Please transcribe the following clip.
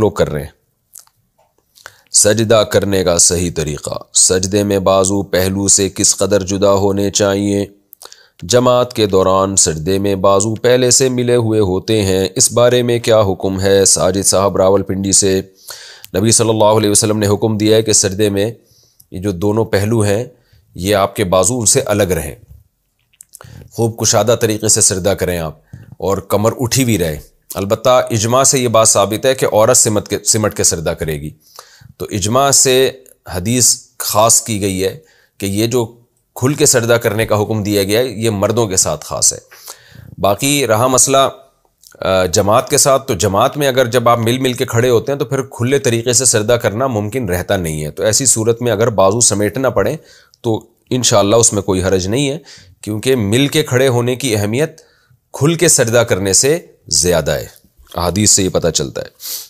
लो कर रहे हैं सजदा करने का सही तरीक़ा सजदे में बाजू पहलू से किस कदर जुदा होने चाहिए जमात के दौरान सजदे में बाजू पहले से मिले हुए होते हैं इस बारे में क्या हुक्म है साजिद साहब रावलपिंडी से नबी सल्लल्लाहु अलैहि वसल्लम ने हुक्म दिया है कि सजदे में ये जो दोनों पहलू हैं ये आपके बाजू उनसे अलग रहें खूब कुशादा तरीके से सजदा करें आप और कमर उठी भी रहे अलबत् इजमा से ये बात साबित है कि औरत सिमट के सिमट के सरदा करेगी तो इजमा से हदीस ख़ास की गई है कि ये जो खुल के सरदा करने का हुक्म दिया गया है ये मर्दों के साथ ख़ास है बाकी रहा मसला जमात के साथ तो जमात में अगर जब आप मिल मिल के खड़े होते हैं तो फिर खुले तरीके से सरदा करना मुमकिन रहता नहीं है तो ऐसी सूरत में अगर बाजू समेटना पड़े तो इन उसमें कोई हरज नहीं है क्योंकि मिल के खड़े होने की अहमियत खुल के सरदा करने से ज़्यादा है हदीस से ये पता चलता है